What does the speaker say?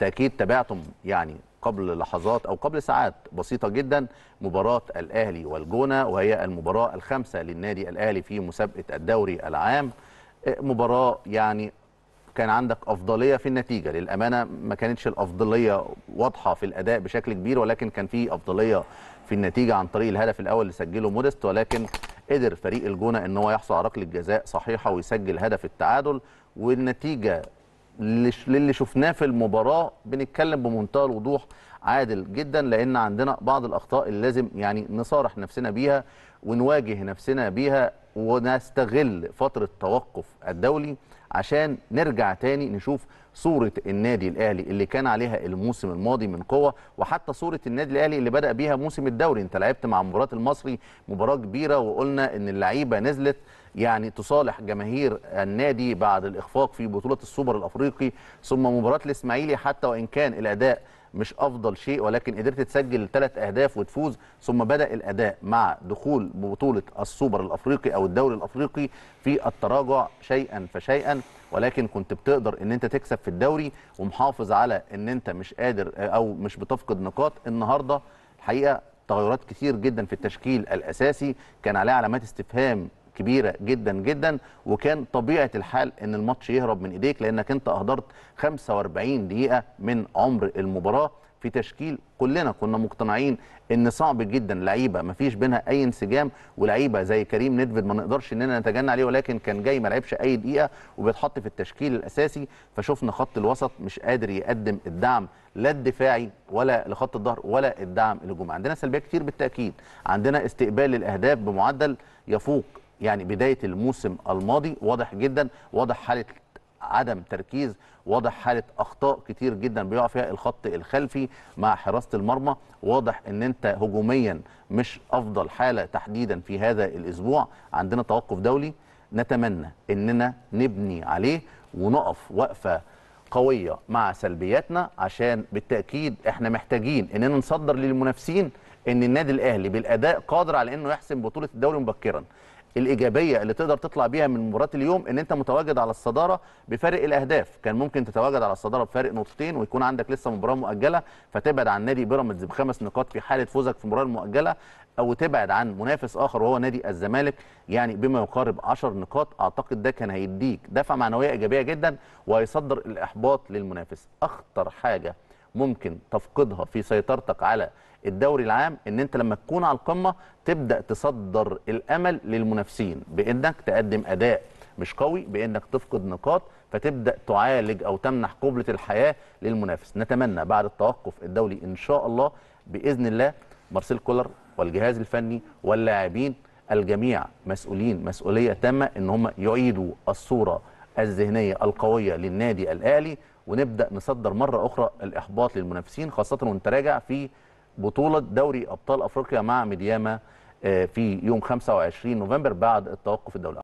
بالتاكيد تابعتم يعني قبل لحظات او قبل ساعات بسيطه جدا مباراه الاهلي والجونه وهي المباراه الخامسه للنادي الاهلي في مسابقه الدوري العام آه، مباراه يعني كان عندك افضليه في النتيجه للامانه ما كانتش الافضليه واضحه في الاداء بشكل كبير ولكن كان في افضليه في النتيجه عن طريق الهدف الاول اللي سجله مودست ولكن قدر فريق الجونه ان هو يحصل على ركله جزاء صحيحه ويسجل هدف التعادل والنتيجه للي شفناه في المباراه بنتكلم بمنتهى الوضوح عادل جدا لان عندنا بعض الاخطاء اللي لازم يعني نصارح نفسنا بيها ونواجه نفسنا بيها ونستغل فتره توقف الدولي عشان نرجع تاني نشوف صوره النادي الاهلي اللي كان عليها الموسم الماضي من قوه وحتى صوره النادي الاهلي اللي بدا بيها موسم الدوري انت لعبت مع مباراه المصري مباراه كبيره وقلنا ان اللعيبه نزلت يعني تصالح جماهير النادي بعد الاخفاق في بطوله السوبر الافريقي ثم مباراه الاسماعيلي حتى وان كان الاداء مش افضل شيء ولكن قدرت تسجل ثلاث اهداف وتفوز ثم بدا الاداء مع دخول بطوله السوبر الافريقي او الدوري الافريقي في التراجع شيئا فشيئا ولكن كنت بتقدر ان انت تكسب في الدوري ومحافظ على ان انت مش قادر او مش بتفقد نقاط النهارده الحقيقه تغيرات كتير جدا في التشكيل الاساسي كان عليه علامات استفهام كبيره جدا جدا وكان طبيعه الحال ان الماتش يهرب من ايديك لانك انت اهدرت 45 دقيقه من عمر المباراه في تشكيل كلنا كنا مقتنعين ان صعب جدا لعيبه ما فيش بينها اي انسجام ولعيبه زي كريم ندفد ما نقدرش اننا نتجنى عليه ولكن كان جاي ما لعبش اي دقيقه وبيتحط في التشكيل الاساسي فشفنا خط الوسط مش قادر يقدم الدعم لا الدفاعي ولا لخط الظهر ولا الدعم الهجومي عندنا سلبيات كتير بالتاكيد عندنا استقبال الاهداف بمعدل يفوق يعني بدايه الموسم الماضي واضح جدا واضح حاله عدم تركيز واضح حاله اخطاء كتير جدا بيقع فيها الخط الخلفي مع حراسه المرمى واضح ان انت هجوميا مش افضل حاله تحديدا في هذا الاسبوع عندنا توقف دولي نتمنى اننا نبني عليه ونقف وقفه قويه مع سلبياتنا عشان بالتاكيد احنا محتاجين اننا نصدر للمنافسين ان النادي الاهلي بالاداء قادر على انه يحسم بطوله الدوري مبكرا الايجابيه اللي تقدر تطلع بيها من مباراه اليوم ان انت متواجد على الصداره بفارق الاهداف كان ممكن تتواجد على الصداره بفارق نقطتين ويكون عندك لسه مباراه مؤجله فتبعد عن نادي بيراميدز بخمس نقاط في حاله فوزك في المباراه المؤجله او تبعد عن منافس اخر وهو نادي الزمالك يعني بما يقارب 10 نقاط اعتقد ده كان هيديك دفعه معنويه ايجابيه جدا وهيصدر الاحباط للمنافس اخطر حاجه ممكن تفقدها في سيطرتك على الدوري العام ان انت لما تكون على القمه تبدا تصدر الامل للمنافسين بانك تقدم اداء مش قوي بانك تفقد نقاط فتبدا تعالج او تمنح قبله الحياه للمنافس نتمنى بعد التوقف الدولي ان شاء الله باذن الله مارسيل كولر والجهاز الفني واللاعبين الجميع مسؤولين مسؤوليه تامه ان هم يعيدوا الصوره الذهنيه القويه للنادي الاهلي ونبدا نصدر مره اخرى الاحباط للمنافسين خاصه وانت راجع في بطوله دوري ابطال افريقيا مع مدياما آه، في يوم 25 نوفمبر بعد التوقف الدولي